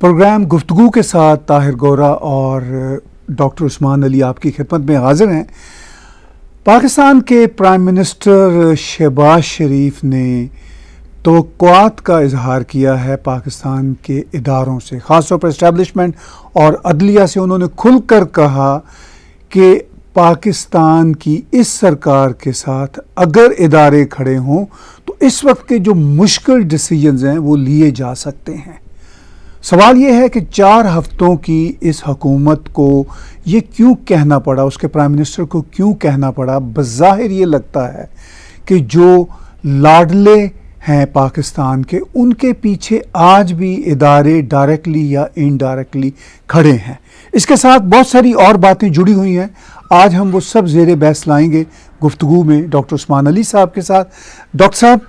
Programme गुफ्तु के साथ ताहिर गोरा और डॉक्टर उस्मान अली आपकी खिदमत में हाजिर हैं पाकिस्तान के प्राइम मिनिस्टर शहबाज शरीफ ने तोक़ात का इजहार किया है पाकिस्तान के इदारों से ख़ासतौर पर इस्टेबलिशमेंट और अदलिया से उन्होंने खुल कर कहा कि पाकिस्तान की इस सरकार के साथ अगर इदारे खड़े हों तो इस वक्त के जो मुश्किल डिसीजन हैं वो लिए जा सकते हैं सवाल ये है कि चार हफ्तों की इस हकूमत को ये क्यों कहना पड़ा उसके प्राइम मिनिस्टर को क्यों कहना पड़ा बज़ाहिर ये लगता है कि जो लाडले हैं पाकिस्तान के उनके पीछे आज भी इदारे डायरेक्टली या इनडायरेक्टली खड़े हैं इसके साथ बहुत सारी और बातें जुड़ी हुई हैं आज हम वो सब जेर बहस लाएंगे गुफ्तु में डॉक्टर उस्मान अली साहब के साथ डॉक्टर साहब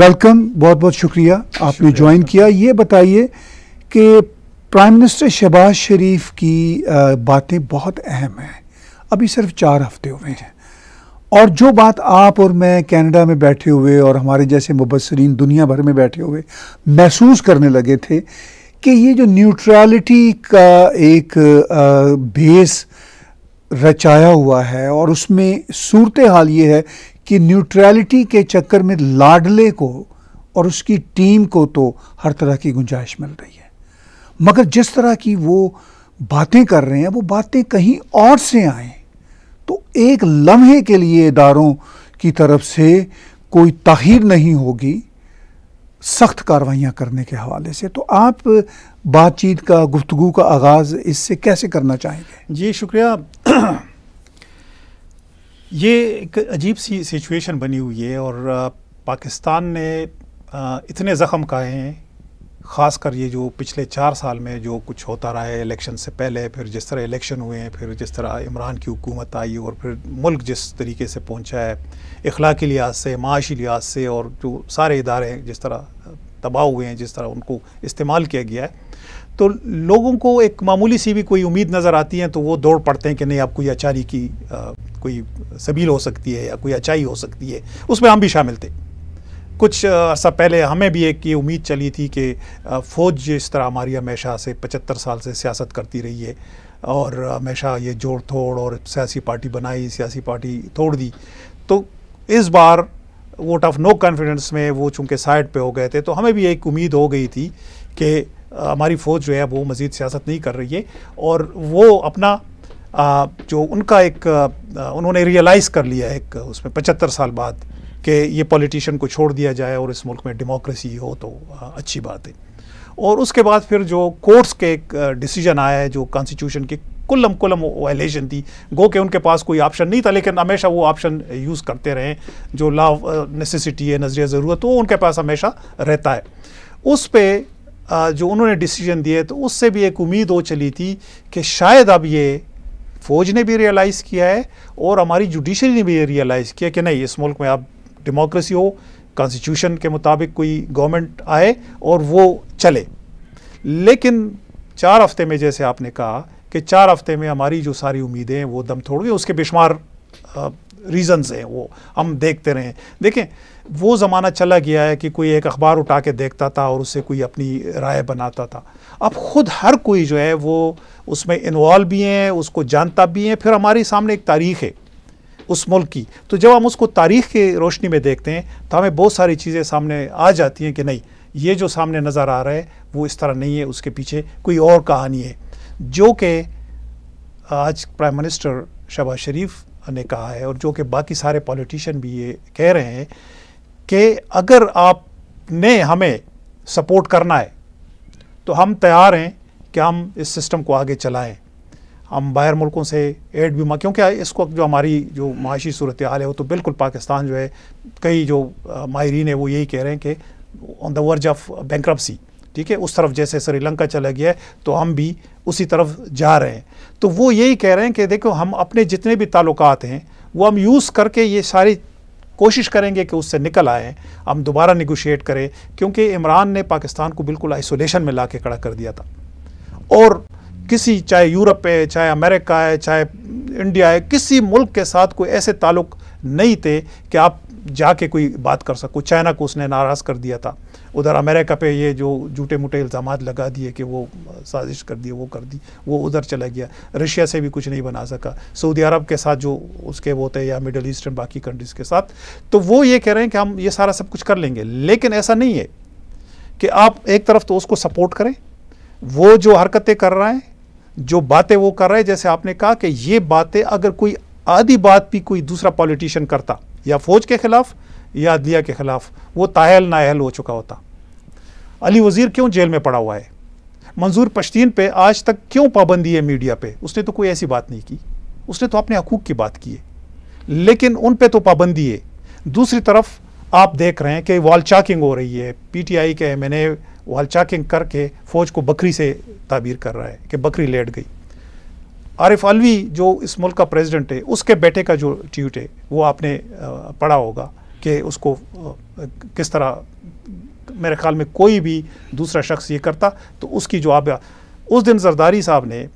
वेलकम बहुत बहुत शुक्रिया आपने ज्वाइन किया ये बताइए कि प्राइम मिनिस्टर शहबाज शरीफ की बातें बहुत अहम हैं अभी सिर्फ चार हफ्ते हुए हैं और जो बात आप और मैं कनाडा में बैठे हुए और हमारे जैसे मुबसरीन दुनिया भर में बैठे हुए महसूस करने लगे थे कि ये जो न्यूट्रलिटी का एक बेस रचाया हुआ है और उसमें सूरत हाल ये है कि न्यूट्रलिटी के चक्कर में लाडले को और उसकी टीम को तो हर तरह की गुंजाइश मिल रही है मगर जिस तरह की वो बातें कर रहे हैं वो बातें कहीं और से आएँ तो एक लम्हे के लिए इदारों की तरफ से कोई ताहिर नहीं होगी सख्त कार्रवाइयाँ करने के हवाले से तो आप बातचीत का गुफ्तु का आगाज़ इससे कैसे करना चाहेंगे जी शुक्रिया ये एक अजीब सी सिचुएशन बनी हुई है और पाकिस्तान ने इतने ज़ख़म खाए हैं ख़ासकर ये जो पिछले चार साल में जो कुछ होता रहा है इलेक्शन से पहले फिर जिस तरह इलेक्शन हुए हैं फिर जिस तरह इमरान की हुकूमत आई और फिर मुल्क जिस तरीके से पहुंचा है अखलाकी लिहाज से माशी लिहाज से और जो सारे इदारे जिस तरह तबाह हुए हैं जिस तरह उनको इस्तेमाल किया गया है तो लोगों को एक मामूली सी भी कोई उम्मीद नज़र आती है तो वो दौड़ पड़ते हैं कि नहीं अब कोई अचारी की आ, कोई सबील हो सकती है या कोई अच्छाई हो सकती है उसमें हम भी शामिल थे कुछ अर्सा पहले हमें भी एक ये उम्मीद चली थी कि फ़ौज जिस तरह हमारी हमेशा से पचहत्तर साल से सियासत करती रही है और हमेशा ये जोड़ तोड़ और सियासी पार्टी बनाई सियासी पार्टी तोड़ दी तो इस बार वोट ऑफ नो कॉन्फिडेंस में वो चूँकि साइड पे हो गए थे तो हमें भी एक उम्मीद हो गई थी कि हमारी फ़ौज जो है वो मज़ीद सियासत नहीं कर रही है और वो अपना जो उनका एक उन्होंने रियलाइज़ कर लिया एक उसमें पचहत्तर साल बाद कि ये पॉलिटिशियन को छोड़ दिया जाए और इस मुल्क में डेमोक्रेसी हो तो अच्छी बात है और उसके बाद फिर जो कोर्ट्स के एक डिसीजन आया है जो कॉन्स्टिट्यूशन की कुलम कुलम वायलेशन थी गो के उनके पास कोई ऑप्शन नहीं था लेकिन हमेशा वो ऑप्शन यूज़ करते रहें जो ला नेसेसिटी है नजरिया ज़रूरत वो उनके पास हमेशा रहता है उस पर जो उन्होंने डिसीजन दिए तो उससे भी एक उम्मीद हो चली थी कि शायद अब ये फ़ौज ने भी रियलाइज़ किया है और हमारी जुडिशरी ने भी रियलाइज़ किया कि नहीं इस मुल्क में अब डेमोक्रेसी हो कॉन्स्टिट्यूशन के मुताबिक कोई गवर्नमेंट आए और वो चले लेकिन चार हफ्ते में जैसे आपने कहा कि चार हफ्ते में हमारी जो सारी उम्मीदें वो दम तोड़ गई उसके बेशुमार रीजंस हैं वो हम देखते रहे देखें वो ज़माना चला गया है कि कोई एक अखबार उठा के देखता था और उससे कोई अपनी राय बनाता था अब ख़ुद हर कोई जो है वो उसमें इन्वॉल्व भी हैं उसको जानता भी हैं फिर हमारे सामने एक तारीख है उस मुल्क की तो जब हम उसको तारीख की रोशनी में देखते हैं तो हमें बहुत सारी चीज़ें सामने आ जाती हैं कि नहीं ये जो सामने नज़र आ रहा है वो इस तरह नहीं है उसके पीछे कोई और कहानी है जो कि आज प्राइम मिनिस्टर शबाज शरीफ ने कहा है और जो कि बाकी सारे पॉलिटिशियन भी ये कह रहे हैं कि अगर आपने हमें सपोर्ट करना है तो हम तैयार हैं कि हम इस सिस्टम को आगे चलाएं हम बाहर मुल्कों से एड भी मांग क्योंकि इस वक्त जो हमारी जो माशी सूरत हाल है वो तो बिल्कुल पाकिस्तान जो है कई जो माहरीन है वो यही कह रहे हैं कि on the verge of bankruptcy ठीक है उस तरफ जैसे श्रीलंका चला गया है तो हम भी उसी तरफ जा रहे हैं तो वो यही कह रहे हैं कि देखो हम अपने जितने भी ताल्लुक हैं वो हम यूज़ करके ये सारी कोशिश करेंगे कि उससे निकल आएँ हम दोबारा निगोशिएट करें क्योंकि इमरान ने पाकिस्तान को बिल्कुल आइसोलेशन में ला के खड़ा कर दिया था और किसी चाहे यूरोप है चाहे अमेरिका है चाहे इंडिया है किसी मुल्क के साथ कोई ऐसे ताल्लुक नहीं थे कि आप जाके कोई बात कर सको चाइना को उसने नाराज़ कर दिया था उधर अमेरिका पे ये जो झूठे मूठे इल्ज़ाम लगा दिए कि वो साजिश कर दिए वो कर दी वो उधर चला गया रशिया से भी कुछ नहीं बना सका सऊदी अरब के साथ जो उसके वो थे या मिडल ईस्टर्न बाकी कंट्रीज़ के साथ तो वो ये कह रहे हैं कि हम ये सारा सब कुछ कर लेंगे लेकिन ऐसा नहीं है कि आप एक तरफ तो उसको सपोर्ट करें वो जो हरकतें कर रहा है जो बातें वो कर रहे हैं जैसे आपने कहा कि ये बातें अगर कोई आधी बात भी कोई दूसरा पॉलिटिशियन करता या फौज के खिलाफ या अदलिया के खिलाफ वो ताहल नाहल हो चुका होता अली वज़ीर क्यों जेल में पड़ा हुआ है मंजूर पश्तीन पे आज तक क्यों पाबंदी है मीडिया पे उसने तो कोई ऐसी बात नहीं की उसने तो अपने हकूक़ की बात की है लेकिन उन पे तो पाबंदी है दूसरी तरफ आप देख रहे हैं कि वॉल चाकिंग हो रही है पीटीआई के एमएनए वाल चाकिंग करके फ़ौज को बकरी से ताबीर कर रहा है कि बकरी लेट गई आरिफ अलवी जो इस मुल्क का प्रेसिडेंट है उसके बेटे का जो ट्यूट है वो आपने पढ़ा होगा कि उसको किस तरह मेरे ख्याल में कोई भी दूसरा शख्स ये करता तो उसकी जो आप उस दिन जरदारी साहब ने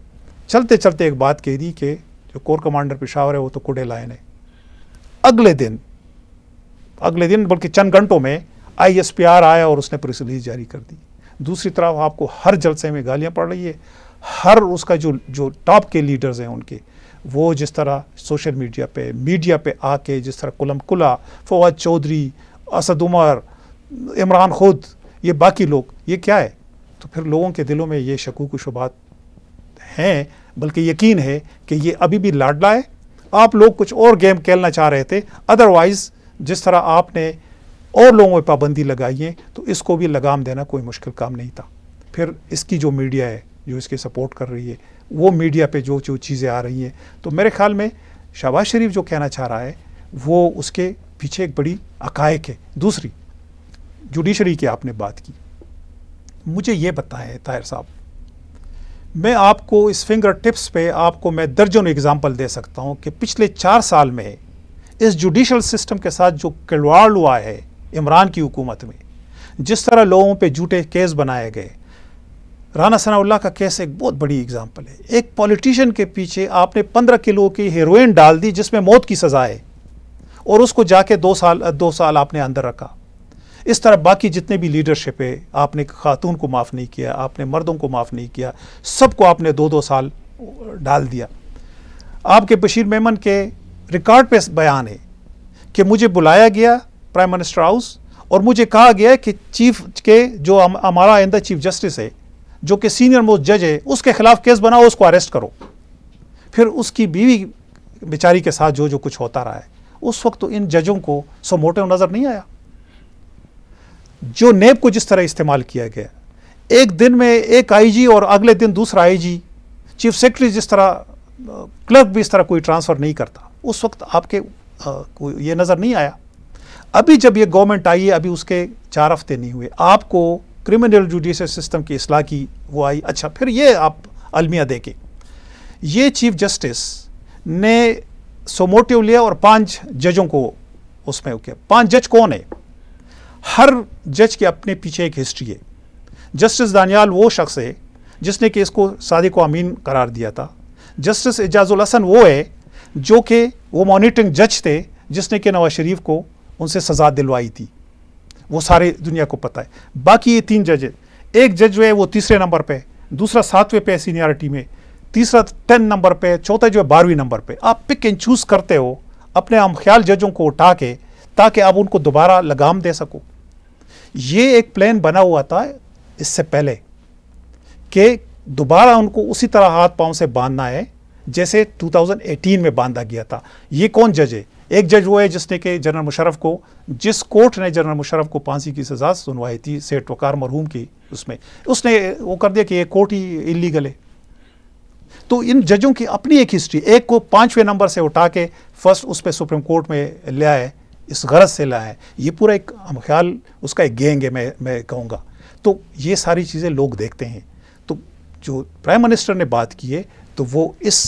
चलते चलते एक बात कह दी कि जो कोर कमांडर पेशावर है वो तो कुडे लाइन है अगले दिन अगले दिन बल्कि चंद घंटों में आईएसपीआर आया और उसने प्रेस रिलीज जारी कर दी दूसरी तरफ आपको हर जलसे में गालियाँ पड़ रही है हर उसका जो जो टॉप के लीडर्स हैं उनके वो जिस तरह सोशल मीडिया पे मीडिया पे आके जिस तरह कुलम कुला फवाद चौधरी असद उमर इमरान खुद ये बाकी लोग ये क्या है तो फिर लोगों के दिलों में ये शकूक शुबात हैं बल्कि यकीन है कि ये अभी भी लाडला है आप लोग कुछ और गेम खेलना चाह रहे थे अदरवाइज़ जिस तरह आपने और लोगों पर पाबंदी लगाइए तो इसको भी लगाम देना कोई मुश्किल काम नहीं था फिर इसकी जो मीडिया है जो इसके सपोर्ट कर रही है वो मीडिया पे जो जो चीज़ें आ रही हैं तो मेरे ख्याल में शहबाज शरीफ जो कहना चाह रहा है वो उसके पीछे एक बड़ी अकायक है दूसरी जुडिशरी की आपने बात की मुझे ये बताएं ताहिर साहब मैं आपको इस फिंगर टिप्स पे आपको मैं दर्जनों एग्जाम्पल दे सकता हूँ कि पिछले चार साल में इस जुडिशल सिस्टम के साथ जो खिलवाड़ हुआ है इमरान की हुकूमत में जिस तरह लोगों पे झूठे केस बनाए गए राना सनाउल्ला का केस एक बहुत बड़ी एग्जांपल है एक पॉलिटिशियन के पीछे आपने पंद्रह किलो की हेरोइन डाल दी जिसमें मौत की सज़ा है और उसको जाके दो साल दो साल आपने अंदर रखा इस तरह बाकी जितने भी लीडरशिप है आपने खातून को माफ़ नहीं किया आपने मर्दों को माफ़ नहीं किया सबको आपने दो दो साल डाल दिया आपके बशीर मेमन के रिकॉर्ड पे बयान है कि मुझे बुलाया गया प्राइम मिनिस्टर हाउस और मुझे कहा गया कि चीफ के जो हमारा आइंदा चीफ जस्टिस है जो कि सीनियर मोस्ट जज है उसके खिलाफ केस बनाओ उसको अरेस्ट करो फिर उसकी बीवी बेचारी के साथ जो जो कुछ होता रहा है उस वक्त तो इन जजों को मोटे नज़र नहीं आया जो नेब को जिस तरह इस्तेमाल किया गया एक दिन में एक आईजी और अगले दिन दूसरा आईजी चीफ सेक्रेटरी जिस तरह क्लर्क भी इस तरह कोई ट्रांसफ़र नहीं करता उस वक्त आपके आ, ये नज़र नहीं आया अभी जब ये गवर्नमेंट आई है अभी उसके चार हफ्ते नहीं हुए आपको क्रिमिनल जुडिशल सिस्टम की असलाह की वो आई अच्छा फिर ये आप अलमिया देखें ये चीफ जस्टिस ने सोमोटिव लिया और पांच जजों को उसमें ओके पांच जज कौन है हर जज के अपने पीछे एक हिस्ट्री है जस्टिस दानियाल वो शख्स है जिसने केस को सादिक अमीन करार दिया था जस्टिस एजाजुल हसन वो है जो कि वो मॉनिटरिंग जज थे जिसने कि नवाज शरीफ को उनसे सज़ा दिलवाई थी वो सारे दुनिया को पता है बाकी ये तीन जज एक जज जो है वो तीसरे नंबर पे दूसरा सातवें पे सीनियरिटी में तीसरा टेन नंबर पे चौथा जो है बारहवीं नंबर पे आप पिक एंड चूज़ करते हो अपने आम ख्याल जजों को उठा के ताकि आप उनको दोबारा लगाम दे सको ये एक प्लान बना हुआ था इससे पहले कि दोबारा उनको उसी तरह हाथ पांव से बांधना है जैसे 2018 में बांधा गया था ये कौन जज है एक जज वो है जिसने के जनरल मुशरफ को जिस कोर्ट ने जनरल मुशरफ को फांसी की सज़ा सुनवाई थी सेठ वकार मरहूम की उसमें उसने वो कर दिया कि ये कोर्ट ही इलीगल है तो इन जजों की अपनी एक हिस्ट्री एक को पाँचवें नंबर से उठा के फर्स्ट उस पर सुप्रीम कोर्ट में ले आए इस गरज से लाए ये पूरा एक हम ख्याल उसका एक गेंग है मैं मैं कहूँगा तो ये सारी चीज़ें लोग देखते हैं तो जो प्राइम मिनिस्टर ने बात की है तो वो इस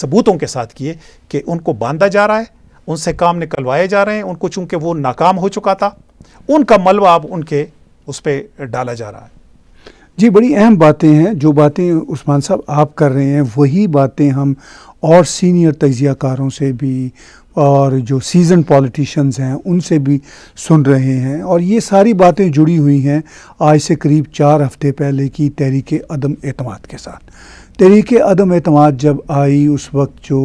सबूतों के साथ किए कि उनको बांधा जा रहा है उनसे काम निकलवाए जा रहे हैं उनको चूंकि वो नाकाम हो चुका था उनका मलबा अब उनके उस पर डाला जा रहा है जी बड़ी अहम बातें हैं जो बातें उस्मान साहब आप कर रहे हैं वही बातें हम और सीनियर तजियाकारों से भी और जो सीज़न पॉलिटिशियंस हैं उनसे भी सुन रहे हैं और ये सारी बातें जुड़ी हुई हैं आज से करीब चार हफ्ते पहले की तहरीक अदम अतमाद के साथ तहरीक अदम अतम जब आई उस वक्त जो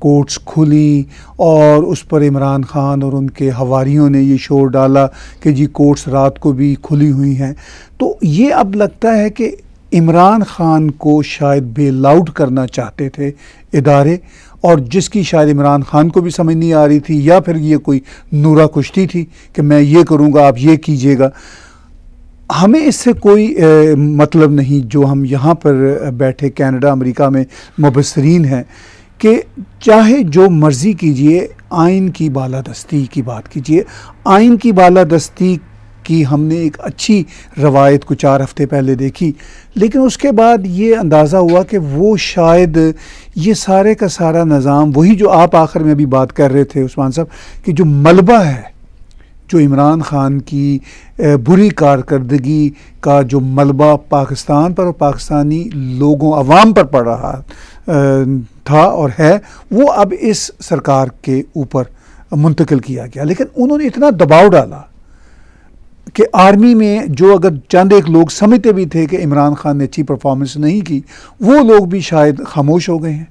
कोर्ट्स खुली और उस पर इमरान ख़ान और उनके हवारीयों ने ये शोर डाला कि जी कोर्ट्स रात को भी खुली हुई हैं तो ये अब लगता है कि इमरान ख़ान को शायद बेल आउट करना चाहते थे इदारे और जिसकी शायद इमरान ख़ान को भी समझ नहीं आ रही थी या फिर ये कोई नूरा कुश्ती थी कि मैं ये करूँगा आप ये कीजिएगा हमें इससे कोई आ, मतलब नहीं जो हम यहाँ पर बैठे कनाडा अमेरिका में मुबसरीन हैं कि चाहे जो मर्ज़ी कीजिए आइन की बालादस्ती की बात कीजिए आइन की बालादस्ती की हमने एक अच्छी रवायत को चार हफ्ते पहले देखी लेकिन उसके बाद ये अंदाज़ा हुआ कि वो शायद ये सारे का सारा निज़ाम वही जो आप आखिर में अभी बात कर रहे थे उस्मान साहब कि जो मलबा है जो इमरान ख़ान की बुरी कारकर्दगी का जो मलबा पाकिस्तान पर और पाकिस्तानी लोगों आवाम पर पड़ रहा था और है वो अब इस सरकार के ऊपर मुंतकिल किया गया लेकिन उन्होंने इतना दबाव डाला कि आर्मी में जो अगर चंद एक लोग समझते भी थे कि इमरान खान ने अच्छी परफॉर्मेंस नहीं की वो लोग भी शायद खामोश हो गए हैं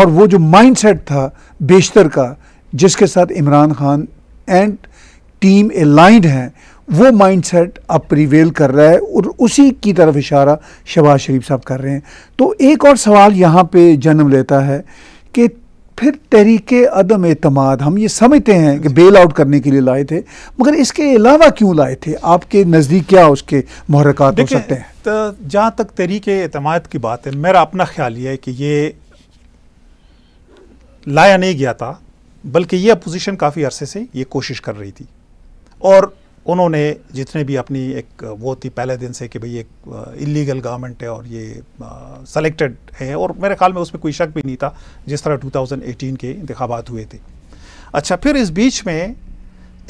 और वो जो माइंडसेट था बेशतर का जिसके साथ Imran Khan and team aligned हैं वो माइंडसेट अब प्रिवेल कर रहा है और उसी की तरफ इशारा शबाज शरीफ साहब कर रहे हैं तो एक और सवाल यहाँ पे जन्म लेता है कि फिर तहरीक अदम अतमाद हम ये समझते हैं कि बेल आउट करने के लिए लाए थे मगर इसके अलावा क्यों लाए थे आपके नज़दीक क्या उसके महरक़ात हो सकते हैं तो जहाँ तक तहरीक अतमाद की बात है मेरा अपना ख्याल ये है कि ये लाया नहीं गया था बल्कि ये अपोजिशन काफ़ी अरसे से ये कोशिश कर रही थी और उन्होंने जितने भी अपनी एक वो थी पहले दिन से कि भाई एक इलीगल गवर्नमेंट है और ये सेलेक्टेड है और मेरे ख्याल में उसमें कोई शक भी नहीं था जिस तरह 2018 के इंतबात हुए थे अच्छा फिर इस बीच में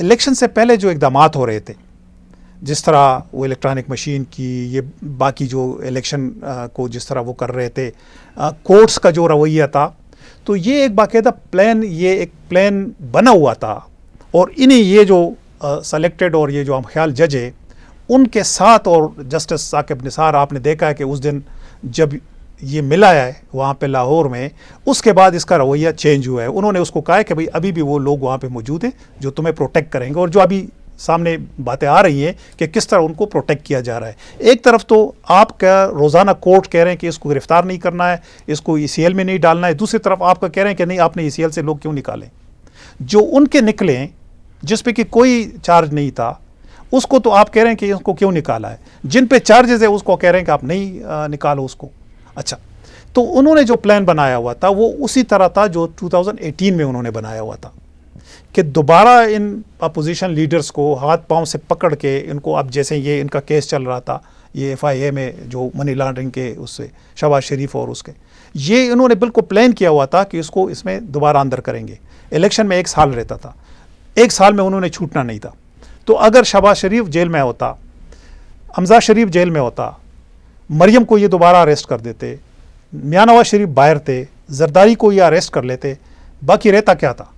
इलेक्शन से पहले जो इकदाम हो रहे थे जिस तरह वो इलेक्ट्रॉनिक मशीन की ये बाकी जो इलेक्शन को जिस तरह वो कर रहे थे कोर्ट्स का जो रवैया था तो ये एक बाकायदा प्लान ये एक प्लान बना हुआ था और इन्हें ये जो सेलेक्टेड और ये जो हम ख्याल जज है उनके साथ और जस्टिस साकिब निसार आपने देखा है कि उस दिन जब ये मिला है वहाँ पे लाहौर में उसके बाद इसका रवैया चेंज हुआ है उन्होंने उसको कहा है कि भाई अभी भी वो लोग वहाँ पे मौजूद हैं जो तुम्हें प्रोटेक्ट करेंगे और जो अभी सामने बातें आ रही हैं कि किस तरह उनको प्रोटेक्ट किया जा रहा है एक तरफ तो आपका रोज़ाना कोर्ट कह रहे हैं कि इसको गिरफ्तार नहीं करना है इसको ई e में नहीं डालना है दूसरी तरफ आपका कह रहे हैं कि नहीं आपने ई e से लोग क्यों निकालें जो उनके निकले जिस पे कि कोई चार्ज नहीं था उसको तो आप कह रहे हैं कि उसको क्यों निकाला है जिन पे चार्जेस है उसको कह रहे हैं कि आप नहीं निकालो उसको अच्छा तो उन्होंने जो प्लान बनाया हुआ था वो उसी तरह था जो 2018 में उन्होंने बनाया हुआ था कि दोबारा इन अपोजिशन लीडर्स को हाथ पांव से पकड़ के इनको अब जैसे ये इनका केस चल रहा था ये एफ में जो मनी लॉन्ड्रिंग के उससे शबाज शरीफ और उसके ये इन्होंने बिल्कुल प्लान किया हुआ था कि इसको इसमें दोबारा अंदर करेंगे इलेक्शन में एक साल रहता था एक साल में उन्होंने छूटना नहीं था तो अगर शबाज शरीफ जेल में होता हमजा शरीफ जेल में होता मरियम को ये दोबारा अरेस्ट कर देते मियाँ नवाज शरीफ बाहर थे जरदारी को ये अरेस्ट कर लेते बाकी रहता क्या था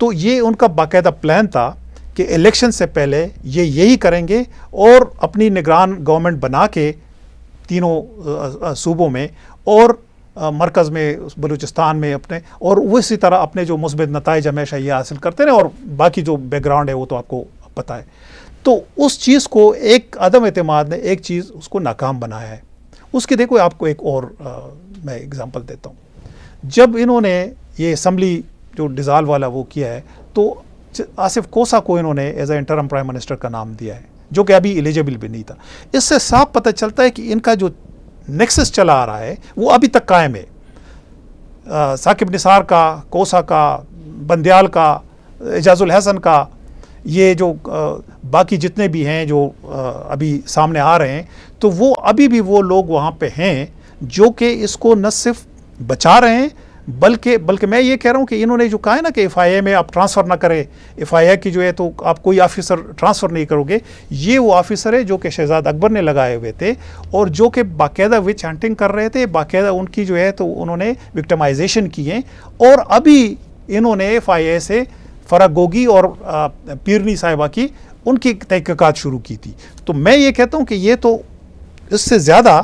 तो ये उनका बाकायदा प्लान था कि इलेक्शन से पहले ये यही करेंगे और अपनी निगरान गवर्नमेंट बना के तीनों सूबों में और मरकज़ में बलूचिस्तान में अपने और वो इसी तरह अपने जो मुस्बत नतज हमेशा ये हासिल करते रहे और बाकी जो बैकग्राउंड है वो तो आपको पता है तो उस चीज़ को एक अदम अतमाद ने एक चीज़ उसको नाकाम बनाया है उसके देखो आपको एक और आ, मैं एग्ज़ाम्पल देता हूँ जब इन्होंने ये असम्बली जो डिजाल वाला वो किया है तो आसिफ कोसा को इन्होंने as a interim prime minister का नाम दिया है जो कि अभी एलिजिबल भी नहीं था इससे साफ पता चलता है कि इनका जो नेक्सस चला आ रहा है वो अभी तक कायम है साकिब निसार का कोसा का बंदयाल का एजाजुल हसन का ये जो आ, बाकी जितने भी हैं जो आ, अभी सामने आ रहे हैं तो वो अभी भी वो लोग वहाँ पे हैं जो कि इसको न सिर्फ बचा रहे हैं बल्कि बल्कि मैं ये कह रहा हूँ कि इन्होंने जो कहा है ना कि एफ में आप ट्रांसफ़र ना करें एफ की जो है तो आप कोई ऑफिसर ट्रांसफ़र नहीं करोगे ये वो ऑफिसर है जो कि शहजाद अकबर ने लगाए हुए थे और जो कि बाकायदा विच हंटिंग कर रहे थे बाकायदा उनकी जो है तो उन्होंने विक्टमाइजेशन किए और अभी इन्होंने एफ से फरा गोगी और पीरनी साहिबा की उनकी तहकीक़ात शुरू की थी तो मैं ये कहता हूँ कि ये तो इससे ज़्यादा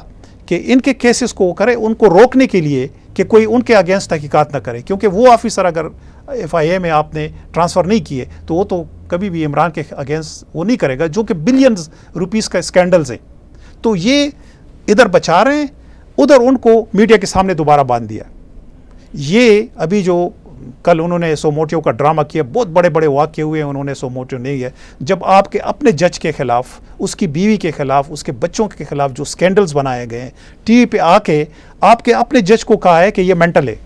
कि इनके केसेस को करें उनको रोकने के लिए कि कोई उनके अगेंस्ट तहकीकात ना करे क्योंकि वो ऑफिसर अगर एफ आई ए में आपने ट्रांसफ़र नहीं किए तो वो तो कभी भी इमरान के अगेंस्ट वो नहीं करेगा जो कि बिलियंस रुपीस का स्कैंडल्स हैं तो ये इधर बचा रहे हैं उधर उनको मीडिया के सामने दोबारा बांध दिया ये अभी जो कल उन्होंने सोमोटियो का ड्रामा किया बहुत बड़े बड़े वाक्य हुए उन्होंने सोमोटियो नहीं है जब आपके अपने जज के ख़िलाफ़ उसकी बीवी के ख़िलाफ़ उसके बच्चों के ख़िलाफ़ जो स्कैंडल्स बनाए गए हैं टी पे आके आपके अपने जज को कहा है कि ये मेंटल है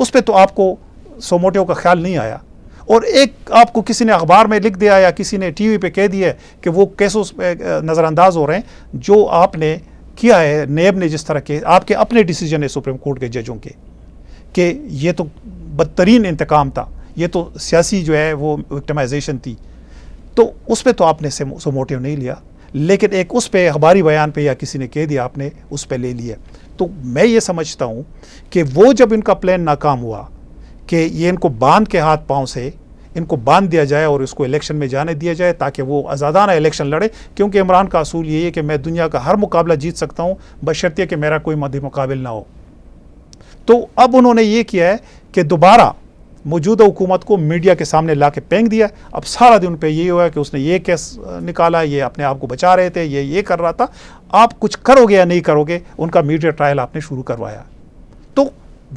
उस पर तो आपको सोमोटियो का ख्याल नहीं आया और एक आपको किसी ने अखबार में लिख दिया या किसी ने वी पे कह दिया कि वो केसों नज़रअंदाज हो रहे हैं जो आपने किया है नेब ने जिस तरह के आपके अपने डिसीजन है सुप्रीम कोर्ट के जजों के कि ये तो बदतरीन इंतकाम था ये तो सियासी जो है वो विक्टमाइजेशन थी तो उस पर तो आपने से सो मोटिव नहीं लिया लेकिन एक उस पर हमारी बयान पर या किसी ने कह दिया आपने उस पर ले लिया तो मैं ये समझता हूँ कि वो जब इनका प्लान नाकाम हुआ कि ये इनको बांध के हाथ पाँव से इनको बांध दिया जाए और इसको इलेक्शन में जाने दिया जाए ताकि वो आज़ादाना इलेक्शन लड़े क्योंकि इमरान का असूल ये है कि मैं दुनिया का हर मुकाबला जीत सकता हूँ बशर्ते कि मेरा कोई मध्य मुकाबल ना हो तो अब उन्होंने ये किया है कि दोबारा मौजूदा हुकूमत को मीडिया के सामने ला के पेंक दिया अब सारा दिन उन पर ये हुआ कि उसने ये केस निकाला ये अपने आप को बचा रहे थे ये ये कर रहा था आप कुछ करोगे या नहीं करोगे उनका मीडिया ट्रायल आपने शुरू करवाया तो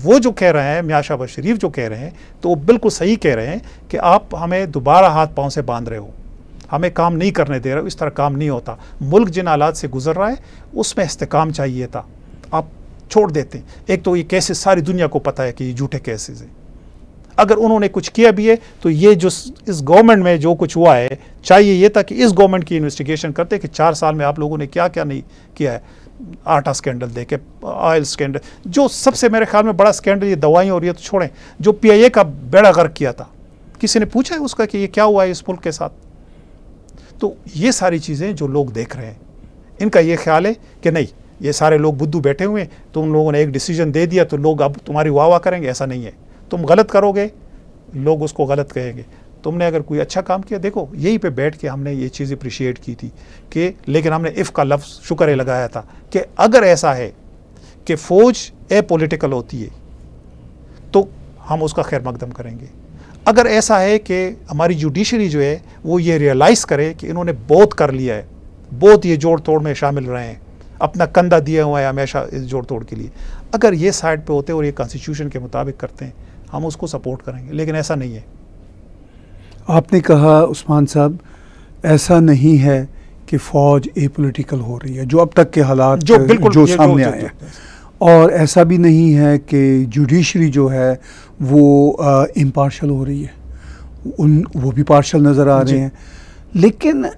वो जो कह रहे हैं मियाँ शाहबाज शरीफ जो कह रहे हैं तो वो बिल्कुल सही कह रहे हैं कि आप हमें दोबारा हाथ पाँव से बांध रहे हो हमें काम नहीं करने दे रहे हो इस तरह काम नहीं होता मुल्क जिन हालात से गुजर रहा है उसमें इसकाम चाहिए था आप छोड़ देते हैं एक तो ये केसेस सारी दुनिया को पता है कि ये झूठे केसेस हैं अगर उन्होंने कुछ किया भी है तो ये जो इस गवर्नमेंट में जो कुछ हुआ है चाहिए ये था कि इस गवर्नमेंट की इन्वेस्टिगेशन करते कि चार साल में आप लोगों ने क्या क्या नहीं किया है आटा स्कैंडल दे के ऑयल स्कैंडल जो सबसे मेरे ख्याल में बड़ा स्कैंडल ये दवाई और ये तो छोड़ें जो पीआईए का बेड़ा गर्क किया था किसी ने पूछा है उसका कि ये क्या हुआ है इस मुल्क के साथ तो ये सारी चीज़ें जो लोग देख रहे हैं इनका ये ख्याल है कि नहीं ये सारे लोग बुद्धू बैठे हुए हैं तो उन लोगों ने एक डिसीजन दे दिया तो लोग अब तुम्हारी वाह वाह करेंगे ऐसा नहीं है तुम गलत करोगे लोग उसको गलत कहेंगे तुमने अगर कोई अच्छा काम किया देखो यहीं पे बैठ के हमने ये चीज़ अप्रिशिएट की थी कि लेकिन हमने इफ़ का लफ्ज़ शुक्र लगाया था कि अगर ऐसा है कि फ़ौज ए पोलिटिकल होती है तो हम उसका खैर मकदम करेंगे अगर ऐसा है कि हमारी जुडिशरी जो है वो ये रियलाइज़ करे कि इन्होंने बहुत कर लिया है बहुत ये जोड़ तोड़ में शामिल रहे हैं अपना कंधा दिया हुआ है हमेशा इस जोड़ तोड़ के लिए अगर ये साइड पे होते और ये कॉन्स्टिट्यूशन के मुताबिक करते हैं हम उसको सपोर्ट करेंगे लेकिन ऐसा नहीं है आपने कहा उस्मान साहब ऐसा नहीं है कि फ़ौज ए पोलिटिकल हो रही है जो अब तक के हालात जो बिल्कुल जो सामने आए हैं और ऐसा भी नहीं है कि जुडिशरी जो है वो इम्पार्शल हो रही है उन वो भी पार्शल नज़र आ रहे हैं लेकिन